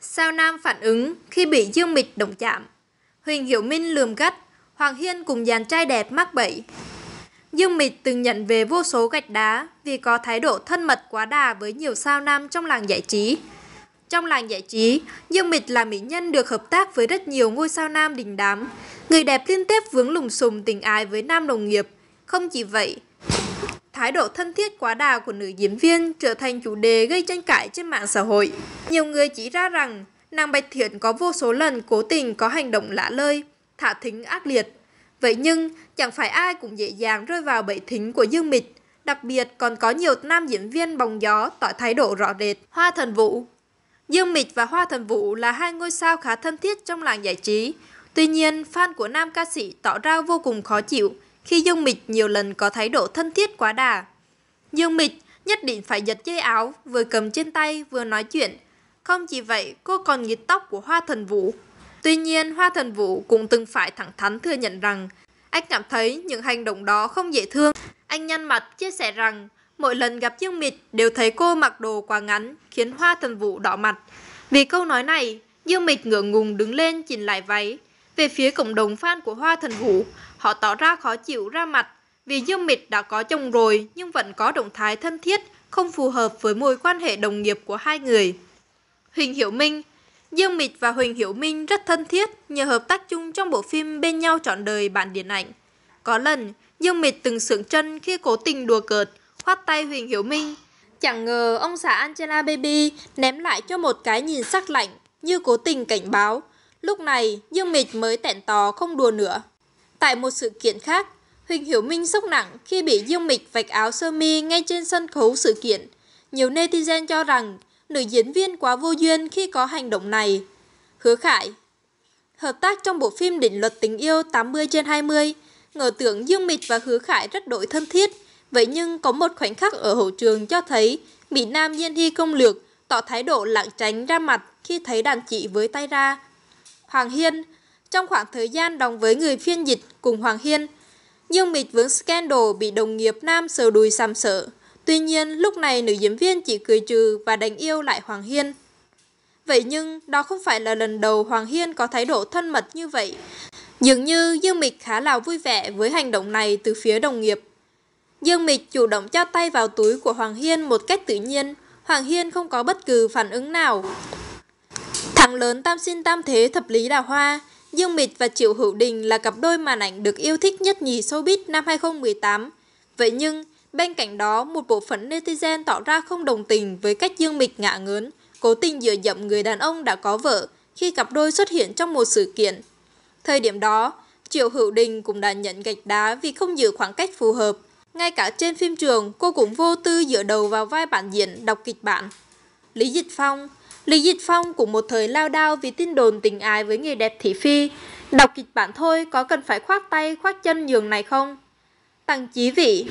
Sao Nam phản ứng khi bị Dương Mịch động chạm. Huỳnh Hiểu Minh lườm gắt, Hoàng Hiên cùng dàn trai đẹp mắc bẫy, Dương Mịch từng nhận về vô số gạch đá vì có thái độ thân mật quá đà với nhiều sao nam trong làng giải trí. Trong làng giải trí, Dương Mịch là mỹ nhân được hợp tác với rất nhiều ngôi sao nam đình đám. Người đẹp liên tiếp vướng lùng sùng tình ái với nam đồng nghiệp. Không chỉ vậy, thái độ thân thiết quá đà của nữ diễn viên trở thành chủ đề gây tranh cãi trên mạng xã hội. Nhiều người chỉ ra rằng nàng Bạch Thiện có vô số lần cố tình có hành động lạ lơi, thả thính ác liệt Vậy nhưng, chẳng phải ai cũng dễ dàng rơi vào bẫy thính của Dương Mịch, đặc biệt còn có nhiều nam diễn viên bóng gió tỏ thái độ rõ rệt. Hoa Thần Vũ Dương Mịch và Hoa Thần Vũ là hai ngôi sao khá thân thiết trong làng giải trí. Tuy nhiên, fan của nam ca sĩ tỏ ra vô cùng khó chịu khi Dương Mịch nhiều lần có thái độ thân thiết quá đà. Dương Mịch nhất định phải giật dây áo, vừa cầm trên tay vừa nói chuyện. Không chỉ vậy, cô còn nghịt tóc của Hoa Thần Vũ Tuy nhiên, Hoa Thần Vũ cũng từng phải thẳng thắn thừa nhận rằng anh cảm thấy những hành động đó không dễ thương. Anh nhăn mặt chia sẻ rằng mỗi lần gặp Dương Mịch đều thấy cô mặc đồ quá ngắn khiến Hoa Thần Vũ đỏ mặt. Vì câu nói này, Dương Mịch ngượng ngùng đứng lên chỉnh lại váy. Về phía cộng đồng fan của Hoa Thần Vũ, họ tỏ ra khó chịu ra mặt vì Dương Mịch đã có chồng rồi nhưng vẫn có động thái thân thiết không phù hợp với mối quan hệ đồng nghiệp của hai người. Huỳnh Hiểu Minh Dương Mịch và Huỳnh Hiểu Minh rất thân thiết nhờ hợp tác chung trong bộ phim Bên nhau trọn đời bạn điện ảnh. Có lần, Dương Mịch từng sượng chân khi cố tình đùa cợt, khoát tay Huỳnh Hiểu Minh. Chẳng ngờ ông xã Angela Baby ném lại cho một cái nhìn sắc lạnh như cố tình cảnh báo. Lúc này, Dương Mịch mới tẹn tò không đùa nữa. Tại một sự kiện khác, Huỳnh Hiểu Minh sốc nặng khi bị Dương Mịch vạch áo sơ mi ngay trên sân khấu sự kiện. Nhiều netizen cho rằng nữ diễn viên quá vô duyên khi có hành động này. Hứa Khải Hợp tác trong bộ phim Định luật tình yêu 80 trên 20, ngờ tưởng Dương Mịch và Hứa Khải rất đội thân thiết. Vậy nhưng có một khoảnh khắc ở hậu trường cho thấy Mỹ Nam Diên Hy công lược tỏ thái độ lảng tránh ra mặt khi thấy đàn chị với tay ra. Hoàng Hiên Trong khoảng thời gian đồng với người phiên dịch cùng Hoàng Hiên, Dương Mịch vướng scandal bị đồng nghiệp nam sờ đùi sàm sợ. Tuy nhiên, lúc này nữ diễn viên chỉ cười trừ và đánh yêu lại Hoàng Hiên. Vậy nhưng, đó không phải là lần đầu Hoàng Hiên có thái độ thân mật như vậy. Dường như Dương Mịch khá là vui vẻ với hành động này từ phía đồng nghiệp. Dương Mịch chủ động cho tay vào túi của Hoàng Hiên một cách tự nhiên, Hoàng Hiên không có bất cứ phản ứng nào. Thằng lớn tam sinh tam thế thập lý đào hoa, Dương Mịch và Triệu Hữu Đình là cặp đôi màn ảnh được yêu thích nhất nhì showbiz năm 2018. Vậy nhưng, Bên cạnh đó, một bộ phận netizen tỏ ra không đồng tình với cách Dương Mịch ngạ ngớn, cố tình dựa dẫm người đàn ông đã có vợ khi cặp đôi xuất hiện trong một sự kiện. Thời điểm đó, Triệu Hữu Đình cũng đã nhận gạch đá vì không giữ khoảng cách phù hợp. Ngay cả trên phim trường, cô cũng vô tư dựa đầu vào vai bản diễn đọc kịch bản. Lý Dịch Phong Lý Dịch Phong cũng một thời lao đao vì tin đồn tình ái với người đẹp thị phi. Đọc kịch bản thôi, có cần phải khoác tay, khoác chân nhường này không? Tăng Chí Vị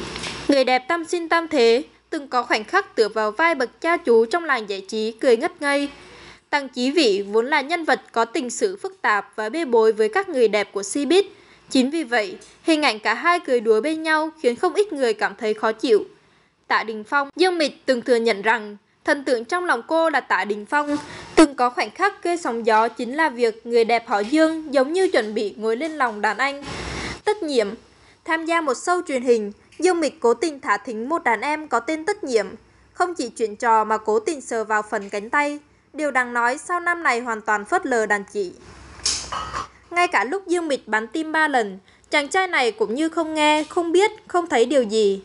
Người đẹp tâm Sinh Tam Thế từng có khoảnh khắc tựa vào vai bậc cha chú trong làng giải trí cười ngất ngây. Tăng Chí Vĩ vốn là nhân vật có tình sự phức tạp và bê bối với các người đẹp của Cbiz. Chính vì vậy, hình ảnh cả hai cười đùa bên nhau khiến không ít người cảm thấy khó chịu. Tạ Đình Phong, Dương Mịch từng thừa nhận rằng thần tượng trong lòng cô là Tạ Đình Phong. Từng có khoảnh khắc gây sóng gió chính là việc người đẹp họ Dương giống như chuẩn bị ngồi lên lòng đàn anh. Tất nhiệm, tham gia một show truyền hình Dương Mịch cố tình thả thính một đàn em có tên tất nhiệm, không chỉ chuyện trò mà cố tình sờ vào phần cánh tay. Điều đáng nói sau năm này hoàn toàn phớt lờ đàn chị. Ngay cả lúc Dương Mịch bắn tim ba lần, chàng trai này cũng như không nghe, không biết, không thấy điều gì.